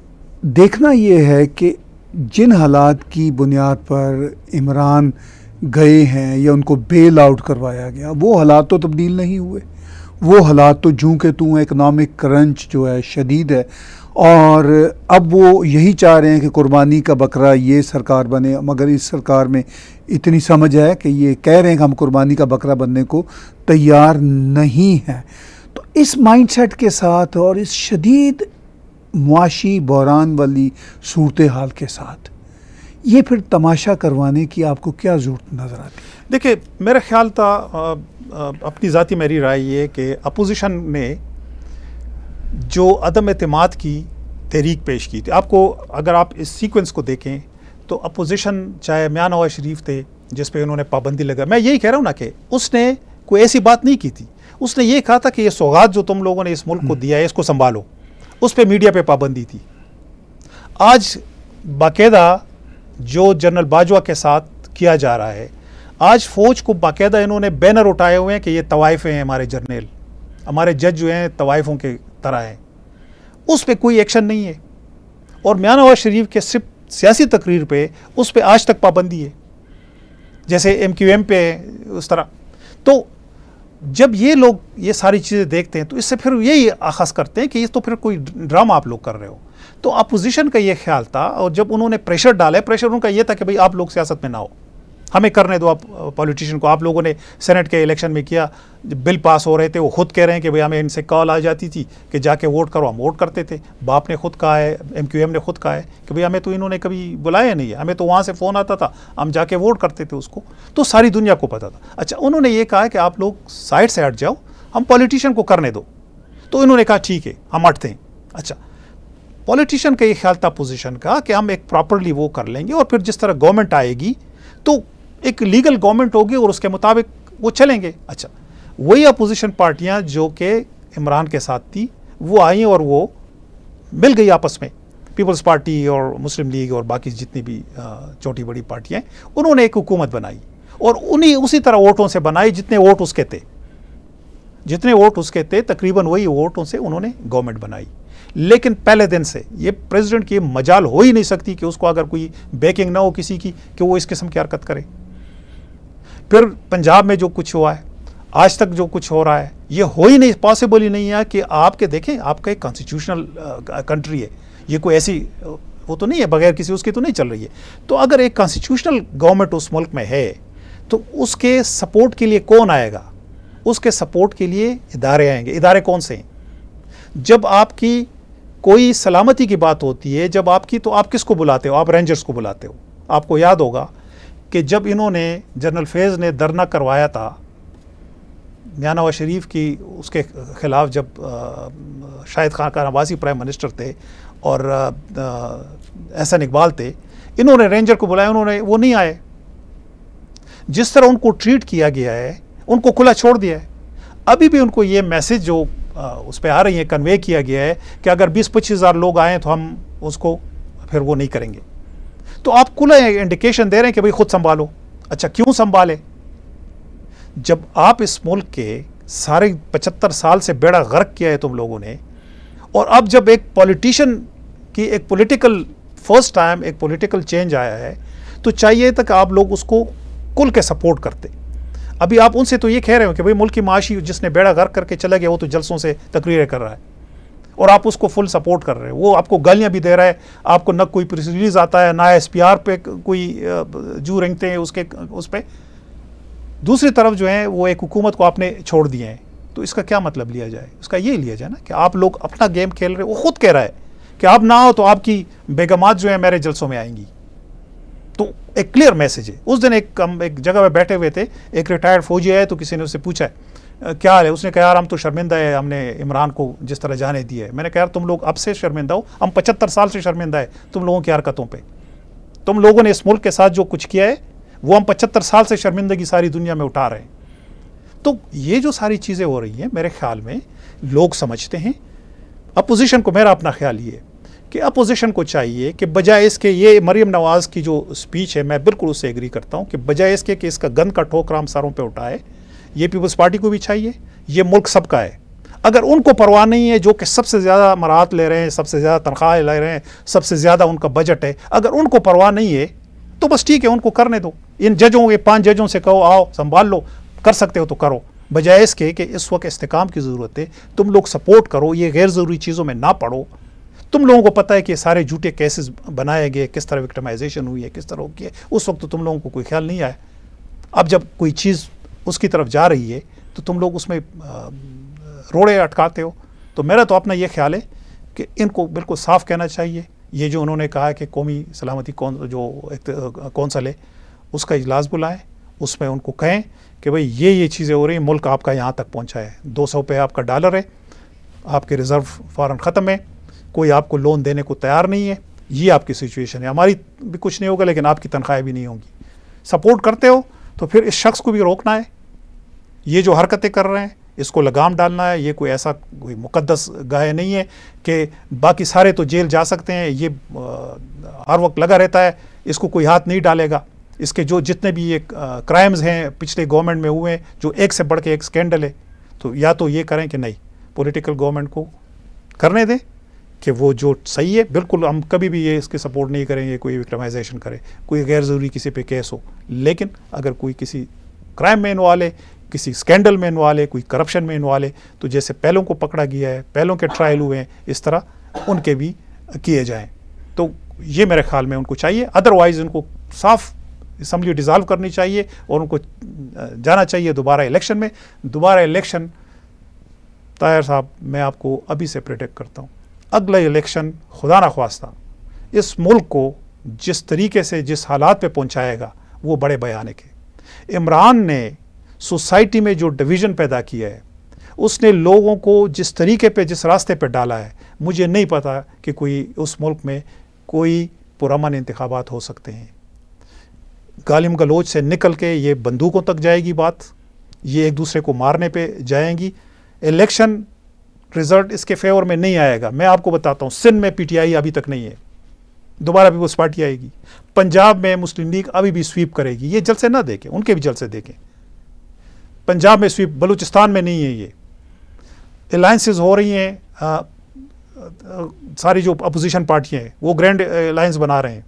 देखना ये है कि जिन हालात की बुनियाद पर इमरान गए हैं या उनको बेल आउट करवाया गया वो हालात तो तब्दील नहीं हुए वो हालात तो जूँ के तू इकनॉमिक करंच जो है शदीद है और अब वो यही चाह रहे हैं कि कुर्बानी का बकरा ये सरकार बने मगर इस सरकार में इतनी समझ है कि ये कह रहे हैं कि हम कुर्बानी का बकरा बनने को तैयार नहीं हैं तो इस माइंडसेट के साथ और इस शदीद मुआशी बहरान वाली सूरत हाल के साथ ये फिर तमाशा करवाने की आपको क्या ज़रूरत नज़र आती है देखिए मेरा ख्याल था आ, आ, अपनी ज़ाती मेरी राय ये कि अपोजिशन ने जो अदम अतमाद की तहरीक पेश की थी आपको अगर आप इस सीक्वेंस को देखें तो अपोजिशन चाहे म्यान नवाज शरीफ थे जिस पे उन्होंने पाबंदी लगा मैं यही कह रहा हूँ ना कि उसने कोई ऐसी बात नहीं की थी उसने ये कहा था कि ये सौगात जो तुम लोगों ने इस मुल्क को हम्म। दिया है इसको संभालो उस पर मीडिया पर पाबंदी थी आज बाकायदा जो जनरल बाजवा के साथ किया जा रहा है आज फौज को बाकायदा इन्होंने बैनर उठाए हुए हैं कि ये तवाइफ़े हैं हमारे जर्नेल हमारे जज जो हैं तवाइफ़ों के तरह हैं उस पर कोई एक्शन नहीं है और म्यान नवाज शरीफ के सिर्फ सियासी तकरीर पे उस पर आज तक पाबंदी है जैसे एम क्यू एम पे है उस तरह तो जब ये लोग ये सारी चीज़ें देखते हैं तो इससे फिर यही आखस करते हैं कि ये तो फिर कोई ड्रामा आप लोग कर रहे हो तो अपोजिशन का ये ख्याल था और जब उन्होंने प्रेशर डाला प्रेशर उनका ये था कि भाई आप लोग सियासत में ना हो हमें करने दो आप पॉलिटिशियन को आप लोगों ने सेनेट के इलेक्शन में किया बिल पास हो रहे थे वो खुद कह रहे हैं कि भाई हमें इनसे कॉल आ जाती थी कि जाके वोट करो हम वोट करते थे बाप ने खुद कहा है एमक्यूएम ने खुद कहा है कि भाई हमें तो इन्होंने कभी बुलाया नहीं है हमें तो वहाँ से फ़ोन आता था हम जाके वोट करते थे उसको तो सारी दुनिया को पता था अच्छा उन्होंने ये कहा कि आप लोग साइड से हट जाओ हम पॉलिटिशियन को करने दो तो इन्होंने कहा ठीक है हम हटते हैं अच्छा पॉलिटिशियन का ये ख्याल था पोजिशन का कि हम एक प्रॉपरली वो कर लेंगे और फिर जिस तरह गवर्नमेंट आएगी तो एक लीगल गवर्नमेंट होगी और उसके मुताबिक वो चलेंगे अच्छा वही अपोजिशन पार्टियां जो कि इमरान के साथ थी वो आई और वो मिल गई आपस में पीपल्स पार्टी और मुस्लिम लीग और बाकी जितनी भी छोटी बड़ी पार्टियाँ उन्होंने एक हुकूमत बनाई और उन्हीं उसी तरह वोटों से बनाई जितने वोट उसके थे जितने वोट उसके थे तकरीबन वही वोटों से उन्होंने गवर्नमेंट बनाई लेकिन पहले दिन से ये प्रेसिडेंट की मजाल हो ही नहीं सकती कि उसको अगर कोई बैकिंग ना हो किसी की कि वो इस किस्म की हरकत करे फिर पंजाब में जो कुछ हुआ है आज तक जो कुछ हो रहा है ये हो ही नहीं पॉसिबल ही नहीं है कि आपके देखें आपका एक कॉन्स्टिट्यूशनल कंट्री uh, है ये कोई ऐसी वो तो नहीं है बगैर किसी उसकी तो नहीं चल रही है तो अगर एक कॉन्स्टिट्यूशनल गवर्नमेंट उस मुल्क में है तो उसके सपोर्ट के लिए कौन आएगा उसके सपोर्ट के लिए इदारे आएंगे इदारे कौन से हैं जब आपकी कोई सलामती की बात होती है जब आपकी तो आप किसको बुलाते हो आप रेंजर्स को बुलाते हो आपको याद होगा कि जब इन्होंने जनरल फैज़ ने धरना करवाया था मियाँ नवाज शरीफ की उसके ख़िलाफ़ जब शाहिद खान का नवासी प्राइम मिनिस्टर थे और एहसन इकबाल थे इन्होंने रेंजर को बुलाया उन्होंने वो नहीं आए जिस तरह उनको ट्रीट किया गया है उनको खुला छोड़ दिया है अभी भी उनको ये मैसेज जो उस पर आ रही है कन्वे किया गया है कि अगर बीस पच्चीस हज़ार लोग आएँ तो हम उसको फिर वो नहीं करेंगे तो आप कुल इंडिकेशन दे रहे हैं कि भाई खुद संभालो अच्छा क्यों संभाले जब आप इस मुल्क के सारे पचहत्तर साल से बेड़ा गर्क किया है तुम लोगों ने और अब जब एक पॉलिटिशियन की एक पॉलिटिकल फर्स्ट टाइम एक पॉलिटिकल चेंज आया है तो चाहिए तक आप लोग उसको कुल के सपोर्ट करते अभी आप उनसे तो ये कह रहे हो कि भाई मुल्क की माशी जिसने बेड़ा गर्क करके चला गया वो तो जलसों से तकरीरें कर रहा है और आप उसको फुल सपोर्ट कर रहे हो वो आपको गालियाँ भी दे रहा है आपको न कोई प्रेस रिलीज आता है ना एस पे कोई जू रेंगते हैं उसके उस पर दूसरी तरफ जो है वो एक हुकूमत को आपने छोड़ दिए हैं तो इसका क्या मतलब लिया जाए उसका ये लिया जाए ना कि आप लोग अपना गेम खेल रहे हो वो खुद कह रहा है कि आप ना हो तो आपकी बेगमात जो है मेरे जलसों में आएंगी तो एक क्लियर मैसेज है उस दिन एक हम एक जगह पर बैठे हुए थे एक रिटायर्ड फौजी आए तो किसी ने उससे पूछा है क्या है उसने कहा यार हम तो शर्मिंदा है हमने इमरान को जिस तरह जाने दिया है मैंने कहा यार तुम लोग अब से शर्मिंदा हो हम पचहत्तर साल से शर्मिंदा है तुम लोगों की हरकतों पर तुम लोगों ने इस मुल्क के साथ जो कुछ किया है वो हम पचहत्तर साल से शर्मिंदगी सारी दुनिया में उठा रहे हैं तो ये जो सारी चीज़ें हो रही हैं मेरे ख्याल में लोग समझते हैं अपोजिशन को मेरा अपना ख्याल ये कि अपोजिशन को चाहिए कि बजाय इसके ये मरियम नवाज़ की जो स्पीच है मैं बिल्कुल उससे एग्री करता हूँ कि बजाय इसके कि इसका गंद का ठोकर हम सरों पर उठाए ये पीपल्स पार्टी को भी चाहिए ये मुल्क सबका है अगर उनको परवाह नहीं है जो कि सबसे ज़्यादा मराहत ले रहे हैं सबसे ज़्यादा तनख्वाहें ले रहे हैं सबसे ज़्यादा उनका बजट है अगर उनको परवाह नहीं है तो बस ठीक है उनको करने दो इन जजों के पांच जजों से कहो आओ संभाल लो कर सकते हो तो करो बजाय इसके कि इस वक्त इस्तेकाम की ज़रूरत है तुम लोग सपोर्ट करो ये गैर ज़रूरी चीज़ों में ना पढ़ो तुम लोगों को पता है कि सारे झूठे केसेस बनाए गए किस तरह विक्टमाइजेशन हुई है किस तरह हो गया उस वक्त तो तुम लोगों को कोई ख्याल नहीं आया अब जब कोई चीज़ उसकी तरफ जा रही है तो तुम लोग उसमें रोड़े अटकाते हो तो मेरा तो अपना ये ख्याल है कि इनको बिल्कुल साफ कहना चाहिए ये जो उन्होंने कहा है कि कौमी सलामती कौन जो कौंसल है उसका इजलास बुलाएं उसमें उनको कहें कि भाई ये ये चीज़ें हो रही मुल्क आपका यहाँ तक पहुँचा है दो सौ रुपये आपका डॉलर है आपके रिज़र्व फ़ौर ख़त्म है कोई आपको लोन देने को तैयार नहीं है ये आपकी सिचुएशन है हमारी भी कुछ नहीं होगा लेकिन आपकी तनख्वाहें भी नहीं होंगी सपोर्ट करते हो तो फिर इस शख्स को भी रोकना है ये जो हरकतें कर रहे हैं इसको लगाम डालना है ये कोई ऐसा कोई मुकदस गाय नहीं है कि बाकी सारे तो जेल जा सकते हैं ये हर वक्त लगा रहता है इसको कोई हाथ नहीं डालेगा इसके जो जितने भी ये क्राइम्स हैं पिछले गवर्नमेंट में हुए हैं जो एक से बढ़ के एक स्कैंडल है तो या तो ये करें कि नहीं पॉलिटिकल गवर्नमेंट को करने दें कि वो जो सही है बिल्कुल हम कभी भी ये इसके सपोर्ट नहीं करेंगे कोई विक्रमाइजेशन करे कोई गैर ज़रूरी किसी पे केस हो लेकिन अगर कोई किसी क्राइम में इन्वॉल्व है किसी स्कैंडल में इन्वॉल्व है कोई करप्शन में इन्वॉल्व है तो जैसे पहलों को पकड़ा गया है पहलों के ट्रायल हुए हैं इस तरह उनके भी किए जाएँ तो ये मेरे ख्याल में उनको चाहिए अदरवाइज़ उनको साफ इसम्बली डिजॉल्व करनी चाहिए और उनको जाना चाहिए दोबारा इलेक्शन में दोबारा इलेक्शन तायर साहब मैं आपको अभी से प्रोटेक्ट करता हूँ अगला इलेक्शन खुदा न खास्ता इस मुल्क को जिस तरीके से जिस हालात पर पहुँचाएगा वो बड़े बयान के इमरान ने सोसाइटी में जो डिवीज़न पैदा किया है उसने लोगों को जिस तरीके पे जिस रास्ते पे डाला है मुझे नहीं पता कि कोई उस मुल्क में कोई पुरमन इंतबात हो सकते हैं गालिम गलोच से निकल के ये बंदूकों तक जाएगी बात ये एक दूसरे को मारने पे जाएंगी इलेक्शन रिज़ल्ट इसके फेवर में नहीं आएगा मैं आपको बताता हूँ सिंध में पीटीआई अभी तक नहीं है दोबारा वो पार्टी आएगी पंजाब में मुस्लिम लीग अभी भी स्वीप करेगी ये जलसे ना देखें उनके भी जलसे देखें पंजाब में स्वीप बलूचिस्तान में नहीं है ये अलाइंसेस हो रही हैं सारी जो अपोजिशन पार्टियाँ हैं वो ग्रैंड अलाइंस बना रहे हैं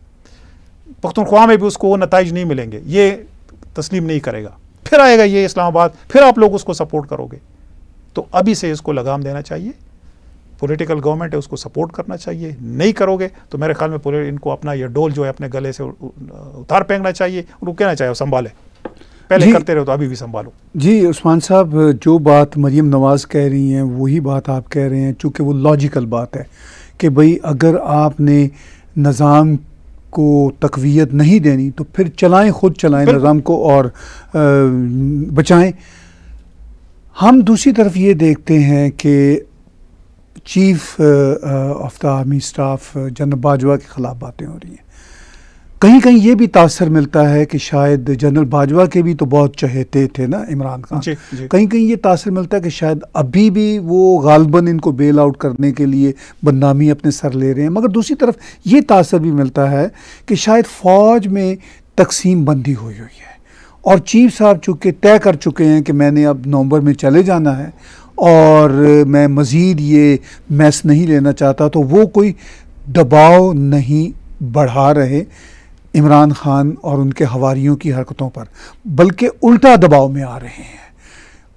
पख्तनख्वा में भी उसको वो नतज नहीं मिलेंगे ये तस्लीम नहीं करेगा फिर आएगा ये इस्लामाबाद फिर आप लोग उसको सपोर्ट करोगे तो अभी से इसको लगाम देना चाहिए पॉलिटिकल गवर्नमेंट है उसको सपोर्ट करना चाहिए नहीं करोगे तो मेरे ख्याल में इनको अपना ये डोल जो है अपने गले से उतार फेंकना चाहिए उनको कहना चाहिए संभाले पहले करते रहे तो अभी भी संभालो जी उस्मान साहब जो बात मरीम नवाज़ कह रही हैं वही बात आप कह रहे हैं चूँकि वो लॉजिकल बात है कि भाई अगर आपने निज़ाम को तकवीत नहीं देनी तो फिर चलाएं खुद चलाएं निज़ाम को और आ, बचाएं हम दूसरी तरफ ये देखते हैं कि chief of the army staff general Bajwa के ख़िलाफ़ बातें हो रही हैं कहीं कहीं ये भी तासर मिलता है कि शायद जनरल बाजवा के भी तो बहुत चहेते थे ना इमरान खान जी, जी। कहीं कहीं ये तासर मिलता है कि शायद अभी भी वो गालबन इनको बेल आउट करने के लिए बदनामी अपने सर ले रहे हैं मगर दूसरी तरफ ये तासर भी मिलता है कि शायद फ़ौज में तकसीम बंदी हुई हुई है और चीफ साहब चूँकि तय कर चुके हैं कि मैंने अब नवंबर में चले जाना है और मैं मज़ीद ये मैस नहीं लेना चाहता तो वो कोई दबाव नहीं बढ़ा रहे इमरान खान और उनके हवारीयों की हरकतों पर बल्कि उल्टा दबाव में आ रहे हैं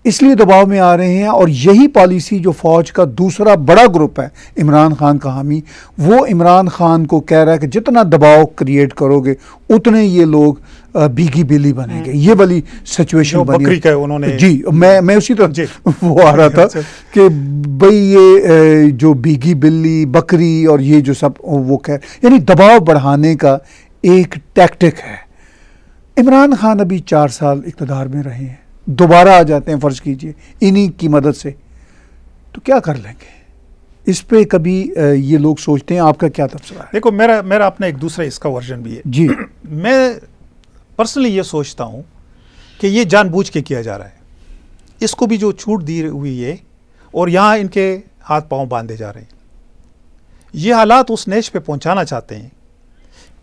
इसलिए दबाव में आ रहे हैं और यही पॉलिसी जो फ़ौज का दूसरा बड़ा ग्रुप है इमरान खान का हामी वो इमरान खान को कह रहा है कि जितना दबाव क्रिएट करोगे उतने ये लोग बीगी बिली बनेंगे ये वाली सिचुएशन बनी है उन्होंने जी मैं मैं उसी तरह वो आ रहा था अच्छा। कि भाई ये जो बीगी बिल्ली बकरी और ये जो सब वो कह यानी दबाव बढ़ाने का एक टैक्टिक है इमरान खान अभी चार साल इकतदार में रहे हैं दोबारा आ जाते हैं फ़र्ज़ कीजिए इन्हीं की मदद से तो क्या कर लेंगे इस पे कभी ये लोग सोचते हैं आपका क्या तबसरा है देखो मेरा मेरा अपना एक दूसरा इसका वर्जन भी है जी मैं पर्सनली ये सोचता हूँ कि ये जानबूझ के किया जा रहा है इसको भी जो छूट दी हुई है और यहाँ इनके हाथ पांव बांधे जा रहे हैं ये हालात उस नेश पे पहुँचाना चाहते हैं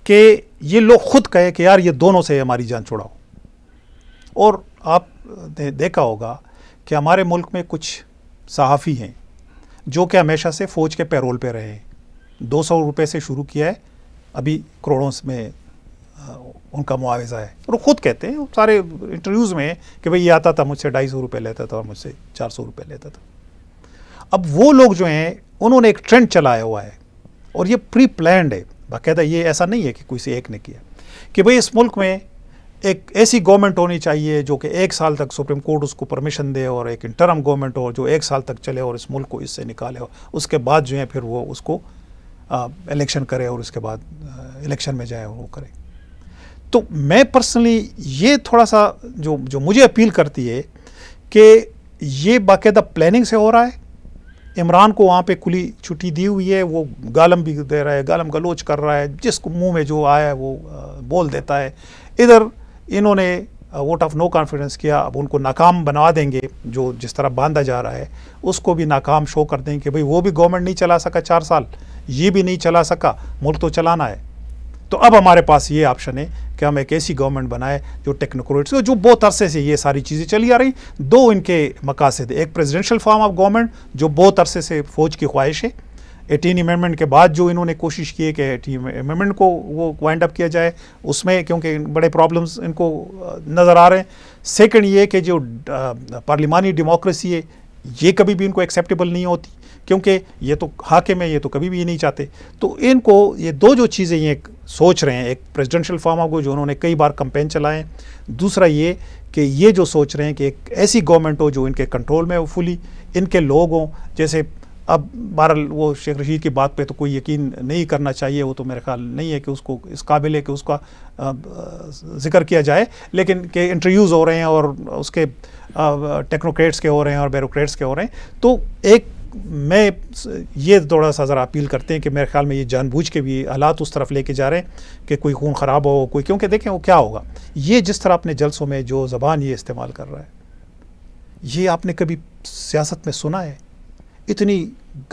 कि ये लोग खुद कहें कि यार ये दोनों से हमारी जान छुड़ाओ और आप ने देखा होगा कि हमारे मुल्क में कुछ सहाफ़ी हैं जो कि हमेशा से फ़ौज के पैरोल पे रहे दो सौ रुपये से शुरू किया है अभी करोड़ों में उनका मुआवजा है और ख़ुद कहते हैं सारे इंटरव्यूज़ में कि भाई ये आता था मुझसे ढाई सौ रुपये लेता था और मुझसे चार सौ रुपये लेता था अब वो लोग जो हैं उन्होंने एक ट्रेंड चलाया हुआ है और ये प्री प्लान्ड है बाकायदा ये ऐसा नहीं है कि किसी एक ने किया कि भाई इस मुल्क में एक ऐसी गवर्नमेंट होनी चाहिए जो कि एक साल तक सुप्रीम कोर्ट उसको परमिशन दे और एक इंटरम गवर्नमेंट हो जो एक साल तक चले और इस मुल्क को इससे निकाले और उसके बाद जो है फिर वो उसको इलेक्शन करे और उसके बाद इलेक्शन में जाए वो करे तो मैं पर्सनली ये थोड़ा सा जो जो मुझे अपील करती है कि ये बाकायदा प्लानिंग से हो रहा है इमरान को वहाँ पे खुली छुट्टी दी हुई है वो गालम भी दे रहा है गालम गलोच कर रहा है जिसको मुंह में जो आया है वो बोल देता है इधर इन्होंने वोट ऑफ नो कॉन्फिडेंस किया अब उनको नाकाम बनवा देंगे जो जिस तरह बांधा जा रहा है उसको भी नाकाम शो कर देंगे कि भाई वो भी गवर्नमेंट नहीं चला सका चार साल ये भी नहीं चला सका मुल्क तो चलाना है तो अब हमारे पास ये ऑप्शन है कि हम एक ऐसी गवर्नमेंट बनाए जो टेक्नोक्रेट्स जो बहुत अरसे से ये सारी चीज़ें चली आ रही दो इनके मकासद एक प्रेजिडेंशल फॉर्म ऑफ गवर्नमेंट जो बहुत अरसे से फ़ौज की ख्वाहिश है एटीन अमेंडमेंट के बाद जो इन्होंने कोशिश की है कि एटीन अमेंडमेंट को वो वाइंड अप किया जाए उसमें क्योंकि बड़े प्रॉब्लम्स इनको नज़र आ रहे हैं सेकंड ये कि जो पार्लिमानी डेमोक्रेसी है ये कभी भी इनको एक्सेप्टेबल नहीं होती क्योंकि ये तो हाकिम है ये तो कभी भी ये नहीं चाहते तो इनको ये दो जो चीज़ें ये सोच रहे हैं एक प्रेसिडेंशियल फॉर्म ऑफ जो उन्होंने कई बार कंपेन चलाएं दूसरा ये कि ये जो सोच रहे हैं कि एक ऐसी गवर्नमेंट हो जो इनके कंट्रोल में हो फुली इनके लोग हों जैसे अब बहर वो शेख रशीद की बात पे तो कोई यकीन नहीं करना चाहिए वो तो मेरे ख्याल नहीं है कि उसको इस काबिल है कि उसका जिक्र किया जाए लेकिन के इंटरव्यूज़ हो रहे हैं और उसके टेक्नोक्रेट्स के हो रहे हैं और बैरोक्रेट्स के हो रहे हैं तो एक मैं ये थोड़ा सा ज़रा अपील करते हैं कि मेरे ख्याल में ये जानबूझ के भी हालात उस तरफ लेके जा रहे हैं कि कोई खून ख़राब हो कोई क्योंकि देखें वो क्या होगा ये जिस तरह अपने जलसों में जो ज़बान ये इस्तेमाल कर रहा है ये आपने कभी सियासत में सुना है इतनी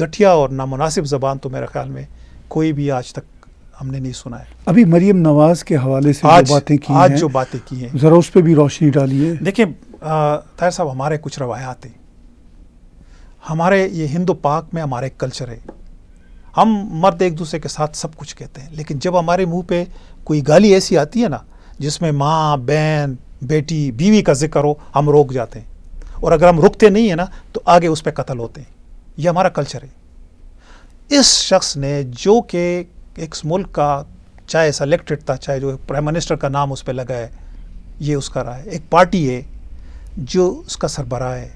घटिया और नामनासिब ज़बान तो मेरे ख्याल में कोई भी आज तक हमने नहीं सुना है अभी मरीम नवाज के हवाले से आज, जो बातें की आज हैं, जो बातें की हैं ज़रा उस पर भी रोशनी डाली है देखिए ताहिर साहब हमारे कुछ रवायात हैं हमारे ये हिंदू पाक में हमारे कल्चर है हम मर्द एक दूसरे के साथ सब कुछ कहते हैं लेकिन जब हमारे मुंह पे कोई गाली ऐसी आती है ना जिसमें माँ बहन बेटी बीवी का जिक्र हो हम रोक जाते हैं और अगर हम रुकते नहीं है ना तो आगे उस पर कत्ल होते हैं ये हमारा कल्चर है इस शख्स ने जो कि एक मुल्क का चाहे सेलेक्टेड था चाहे जो प्राइम मिनिस्टर का नाम उस पर लगा है ये उसका रहा है एक पार्टी है जो उसका सरबरा है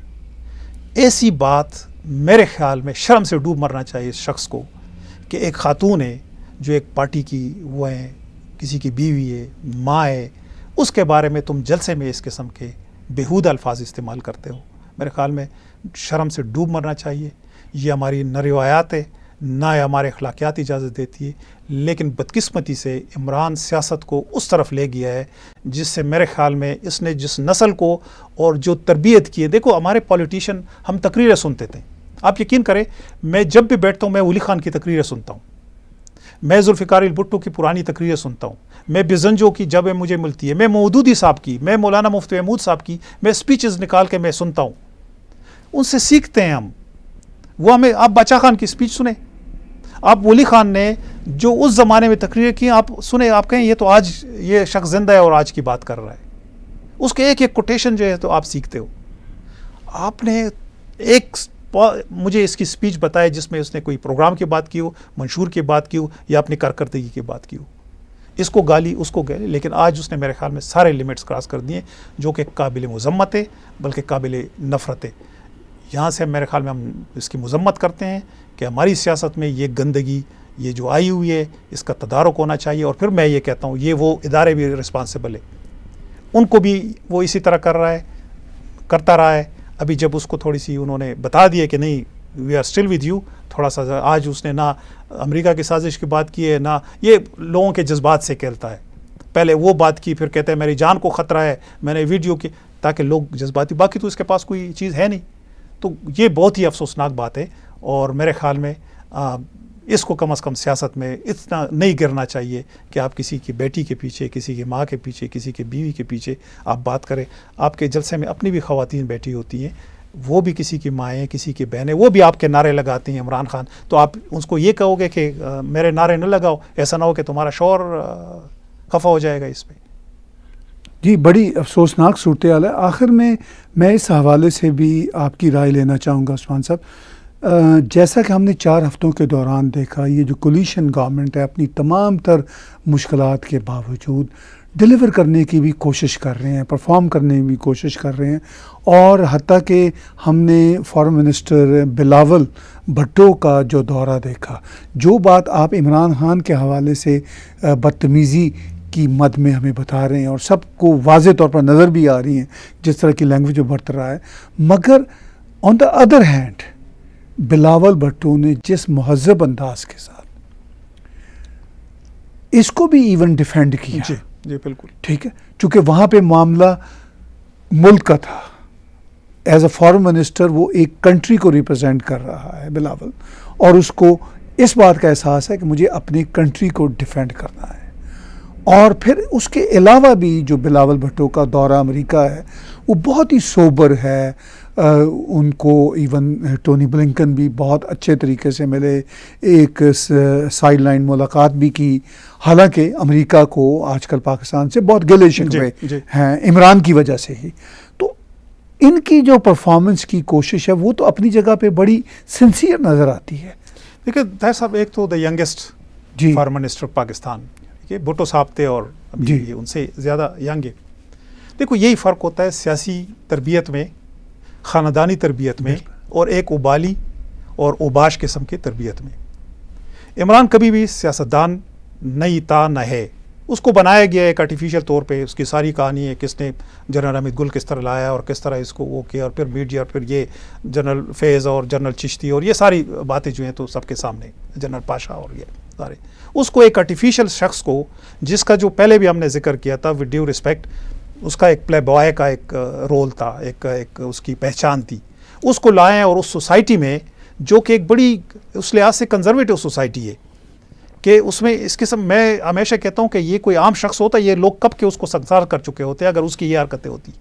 ऐसी बात मेरे ख्याल में शर्म से डूब मरना चाहिए इस शख्स को कि एक खातून है जो एक पार्टी की वो है किसी की बीवी है माँ है उसके बारे में तुम जलसे में इस किस्म के बेहूद अल्फाज इस्तेमाल करते हो मेरे ख्याल में शर्म से डूब मरना चाहिए ये हमारी न है ना हमारे अखलाकियात इजाज़त देती है लेकिन बदकस्मती से इमरान सियासत को उस तरफ ले गया है जिससे मेरे ख्याल में इसने जिस नस्ल को और जो तरबियत की है देखो हमारे पॉलिटिशन हम तकरीरें सुनते थे आप यकीन करें मैं जब भी बैठता हूँ मैं वली ख़ान की तकरीरें सुनता हूँ मैं जुल्फ़िकार भुट्टो की पुरानी तकरीरें सुनता हूँ मैं बिजनजो की जब मुझे मिलती है मैं मौदूदी साहब की मैं मौलाना मुफ्त महमूद साहब की मैं स्पीचेस निकाल के मैं सुनता हूँ उनसे सीखते हैं हम वो हमें आप बाचा खान की स्पीच सुने आप वली खान ने जो उस ज़माने में तकरीर की आप सुने आप कहें ये तो आज ये शख्स ज़िंदा है और आज की बात कर रहा है उसके एक एक कोटेशन जो है तो आप सीखते हो आपने एक मुझे इसकी स्पीच बताए जिसमें उसने कोई प्रोग्राम की बात की हो मंशूर की बात की हो या अपनी कारकर्दगी की बात की हो इसको गाली उसको गाली लेकिन आज उसने मेरे ख्याल में सारे लिमिट्स क्रॉस कर दिए जो कि काबिल मज़म्मत है बल्कि काबिल नफ़रत है यहाँ से मेरे ख्याल में हम इसकी मज़म्मत करते हैं कि हमारी सियासत में ये गंदगी ये जो आई हुई है इसका तदारक होना चाहिए और फिर मैं ये कहता हूँ ये वो इदारे भी रिस्पॉन्सिबल है उनको भी वो इसी तरह कर रहा है करता रहा है अभी जब उसको थोड़ी सी उन्होंने बता दिया कि नहीं we are still with you थोड़ा सा आज उसने ना अमेरिका की साजिश की बात की है ना ये लोगों के जज्बात से खेलता है पहले वो बात की फिर कहते हैं मेरी जान को ख़तरा है मैंने वीडियो की ताकि लोग जज्बाती बाकी तो इसके पास कोई चीज़ है नहीं तो ये बहुत ही अफसोसनाक बात है और मेरे ख्याल में आ, इसको कम अज़ कम सियासत में इतना नहीं गिरना चाहिए कि आप किसी की बेटी के पीछे किसी की माँ के पीछे किसी के बीवी के पीछे आप बात करें आपके जलसे में अपनी भी खातन बैठी होती हैं वो भी किसी की माएँ किसी की बहनें वो भी आपके नारे लगाती हैं इमरान खान तो आप उसको ये कहोगे कि आ, मेरे नारे न लगाओ ऐसा ना हो कि तुम्हारा शोर खफा हो जाएगा इस पर जी बड़ी अफसोसनाक सूरत है आखिर में मैं इस हवाले से भी आपकी राय लेना चाहूँगा उस्मान साहब जैसा कि हमने चार हफ्तों के दौरान देखा ये जो कोलिशन गवर्नमेंट है अपनी तमाम तर मुश्किल के बावजूद डिलीवर करने की भी कोशिश कर रहे हैं परफॉर्म करने की भी कोशिश कर रहे हैं और हती कि हमने फॉरेन मिनिस्टर बिलावल भट्टो का जो दौरा देखा जो बात आप इमरान खान के हवाले से बदतमीज़ी की मद में हमें बता रहे हैं और सबको वाज तौर पर नज़र भी आ रही हैं जिस तरह की लैंग्वेज उभर रहा है मगर on the other hand Bilawal Bhutto ने जिस महजब अंदाज के साथ इसको भी इवन डिफेंड किया जी जी बिल्कुल ठीक है चूंकि वहाँ पे मामला मुल्क का था एज अ फॉरन मिनिस्टर वो एक कंट्री को रिप्रेजेंट कर रहा है बिलावल और उसको इस बात का एहसास है कि मुझे अपनी कंट्री को डिफेंड करना है और फिर उसके अलावा भी जो बिलावल भट्टो का दौरा अमेरिका है वो बहुत ही सोबर है उनको इवन टोनी ब्लिंकन भी बहुत अच्छे तरीके से मिले एक साइड लाइन मुलाकात भी की हालांकि अमेरिका को आजकल पाकिस्तान से बहुत गिले शिकवे हैं इमरान की वजह से ही तो इनकी जो परफॉर्मेंस की कोशिश है वो तो अपनी जगह पे बड़ी सिंसियर नज़र आती है देखिए दायर साहब एक तो द यंगेस्ट जी फॉर मिनिस्टर पाकिस्तान ये भुटो साहब थे और जी उनसे ज़्यादा यंग है देखो यही फ़र्क होता है सियासी तरबियत में ख़ानदानी तरबियत में और एक उबाली और उबाश किस्म की तरबियत में इमरान कभी भी सियासतदान नई ता न है उसको बनाया गया एक आर्टिफिशियल तौर पे उसकी सारी कहानी है किसने जनरल अमित गुल किस तरह लाया और किस तरह इसको वो किया और फिर मीडिया और फिर ये जनरल फैज़ और जनरल चिश्ती और ये सारी बातें जो हैं तो सबके सामने जनरल पाशा और ये सारे उसको एक आर्टिफिशियल शख्स को जिसका जो पहले भी हमने जिक्र किया था विद ड्यू रिस्पेक्ट उसका एक प्ले बॉय का एक रोल था एक एक उसकी पहचान थी उसको लाएं और उस सोसाइटी में जो कि एक बड़ी उस लिहाज से कंजर्वेटिव सोसाइटी है कि उसमें इस किस्म मैं हमेशा कहता हूँ कि ये कोई आम शख्स होता ये लोग कब के उसको संसार कर चुके होते अगर उसकी ये हरकतें होती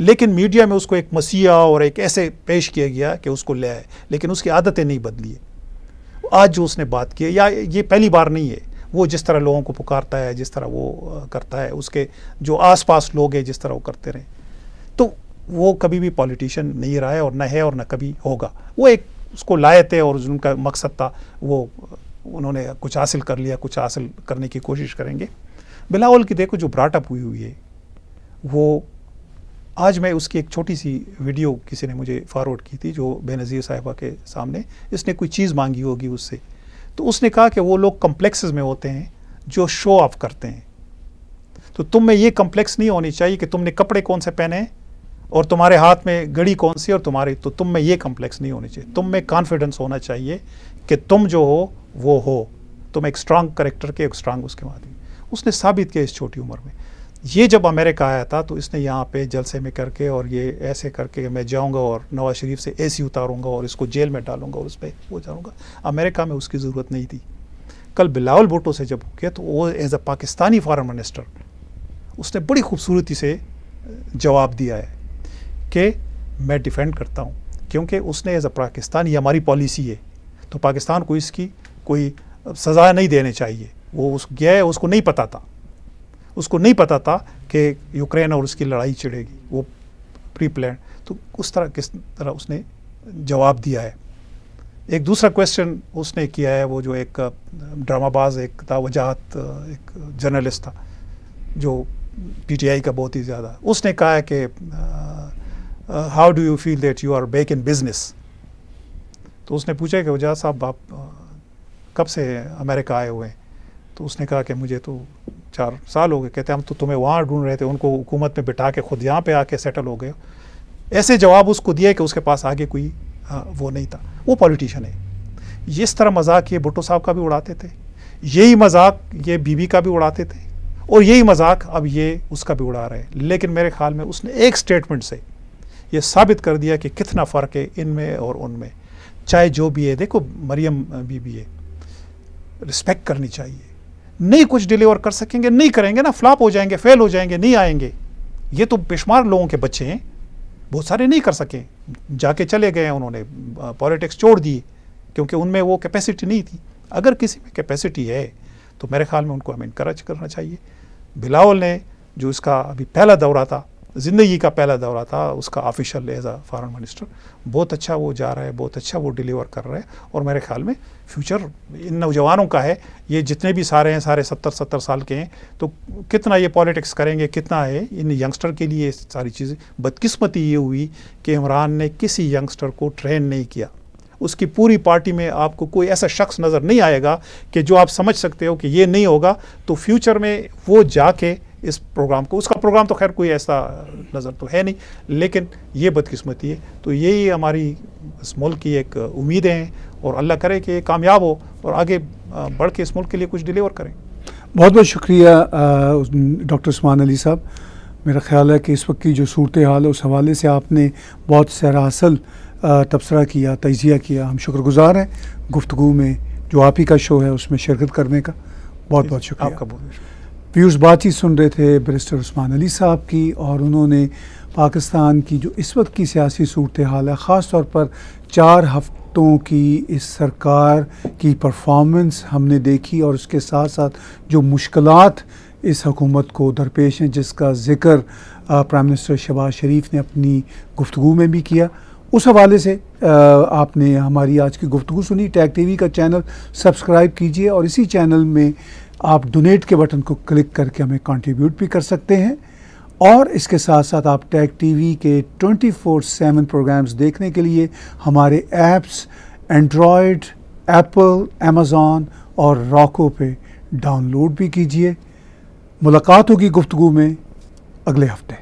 लेकिन मीडिया में उसको एक मसीहा और एक ऐसे पेश किया गया कि उसको ले आए लेकिन उसकी आदतें नहीं बदली आज जो उसने बात की है या ये पहली बार नहीं है वो जिस तरह लोगों को पुकारता है जिस तरह वो करता है उसके जो आसपास लोग हैं जिस तरह वो करते रहे तो वो कभी भी पॉलिटिशियन नहीं रहा है और न है और न कभी होगा वो एक उसको लाए थे और उनका मकसद था वो उन्होंने कुछ हासिल कर लिया कुछ हासिल करने की कोशिश करेंगे बिलावल की देखो जो ब्राटअप हुई हुई है वो आज मैं उसकी एक छोटी सी वीडियो किसी ने मुझे फॉरवर्ड की थी जो बेनज़ीर साहिबा के सामने इसने कोई चीज़ मांगी होगी उससे तो उसने कहा कि वो लोग कम्प्लेक्सेस में होते हैं जो शो ऑफ करते हैं तो तुम में ये कम्प्लेक्स नहीं होनी चाहिए कि तुमने कपड़े कौन से पहने हैं और तुम्हारे हाथ में घड़ी कौन सी और तुम्हारी तो तुम में ये कम्प्लेक्स नहीं होनी चाहिए तुम में कॉन्फिडेंस होना चाहिए कि तुम जो हो वो हो तुम एक स्ट्रांग करेक्टर के एक स्ट्रांग उसके माध्यम उसने साबित किया इस छोटी उम्र में ये जब अमेरिका आया था तो इसने यहाँ पे जलसे में करके और ये ऐसे करके मैं जाऊँगा और नवाज शरीफ से ऐसी उतारूँगा और इसको जेल में डालूँगा और उस पर वो जाऊँगा अमेरिका में उसकी ज़रूरत नहीं थी कल बिलावल भुटो से जब किया तो वो as a Pakistani foreign minister उसने बड़ी खूबसूरती से जवाब दिया है कि मैं डिफेंड करता हूँ क्योंकि उसने एज अ पाकिस्तान ये हमारी पॉलिसी है तो पाकिस्तान को इसकी कोई सज़ा नहीं देनी चाहिए वो उस गया है उसको नहीं पता था उसको नहीं पता था कि यूक्रेन और उसकी लड़ाई चिड़ेगी वो प्री प्लान तो उस तरह किस तरह उसने जवाब दिया है एक दूसरा क्वेश्चन उसने किया है वो जो एक ड्रामाबाज एक था वजाहत एक जर्नलिस्ट था जो पीटीआई का बहुत ही ज़्यादा उसने कहा है कि how do you feel that you are back in business तो उसने पूछा कि वजाहत साहब आप कब से अमेरिका आए हुए हैं तो उसने कहा कि मुझे तो चार साल हो गए कहते हम तो तुम्हें वहाँ ढूंढ रहे थे उनको हुकूमत में बिठा के खुद यहाँ पे आके सेटल हो गए ऐसे जवाब उसको दिए कि उसके पास आगे कोई वो नहीं था वो पॉलिटिशियन है इस तरह मजाक ये भुट्टो साहब का भी उड़ाते थे यही मजाक ये बीबी का भी उड़ाते थे और यही मजाक अब ये उसका भी उड़ा रहे हैं लेकिन मेरे ख्याल में उसने एक स्टेटमेंट से ये साबित कर दिया कि कितना फ़र्क है इनमें और उनमें चाहे जो भी है देखो मरियम बीबी है रिस्पेक्ट करनी चाहिए नहीं कुछ डिलीवर कर सकेंगे नहीं करेंगे ना फ्लॉप हो जाएंगे फेल हो जाएंगे नहीं आएंगे ये तो बेशुमार लोगों के बच्चे हैं बहुत सारे नहीं कर सके जाके चले गए उन्होंने पॉलिटिक्स छोड़ दिए क्योंकि उनमें वो कैपेसिटी नहीं थी अगर किसी में कैपेसिटी है तो मेरे ख्याल में उनको हमें इंकरेज करना चाहिए बिलावल ने जो इसका अभी पहला दौरा था ज़िंदगी का पहला दौरा था उसका official as a foreign minister बहुत अच्छा वो जा रहा है बहुत अच्छा वो डिलीवर कर रहा है और मेरे ख्याल में फ्यूचर इन नौजवानों का है ये जितने भी सारे हैं सारे सत्तर सत्तर साल के हैं तो कितना ये पॉलिटिक्स करेंगे कितना है इन यंगस्टर के लिए सारी चीज़ें बदकिस्मती ये हुई कि इमरान ने किसी यंगस्टर को ट्रेन नहीं किया उसकी पूरी पार्टी में आपको कोई ऐसा शख्स नज़र नहीं आएगा कि जो आप समझ सकते हो कि ये नहीं होगा तो फ्यूचर में वो जाके इस प्रोग्राम को उसका प्रोग्राम तो खैर कोई ऐसा नज़र तो है नहीं लेकिन ये बदकिस्मती है तो यही हमारी इस मुल्क की एक उम्मीदें हैं और अल्लाह करे कि कामयाब हो और आगे बढ़ के इस मुल्क के लिए कुछ डिलीवर करें बहुत बहुत शुक्रिया डॉक्टर उस्मान अली साहब मेरा ख्याल है कि इस वक्त की जो सूरत हाल है उस हवाले से आपने बहुत सरासल तबसरा किया तजिया किया हम शुक्रगुजार हैं गुफ्तु में जो आप ही का शो है उसमें शिरकत करने का बहुत बहुत शुक्रिया आपका बहुत शुक्रिया पीयूष बातचीत सुन रहे थे बरिस्टर उस्मान अली साहब की और उन्होंने पाकिस्तान की जो इस वक्त की सियासी सूरत हाल है ख़ास तौर पर चार हफ्तों की इस सरकार की परफॉर्मेंस हमने देखी और उसके साथ साथ जो मुश्किल इस हकूमत को दरपेश हैं जिसका ज़िक्र प्राइम मिनिस्टर शबाज शरीफ ने अपनी गुफ्तु में भी किया उस हवाले से आपने हमारी आज की गुफ्तु सुनी टैग टीवी का चैनल सब्सक्राइब कीजिए और इसी चैनल में आप डोनेट के बटन को क्लिक करके हमें कंट्रीब्यूट भी कर सकते हैं और इसके साथ साथ आप टैग टीवी के 24 फोर सेवन प्रोग्राम्स देखने के लिए हमारे ऐप्स एंड्रॉयड एप्पल अमेज़ॉन और रॉको पे डाउनलोड भी कीजिए मुलाकात होगी गुफ्तु में अगले हफ्ते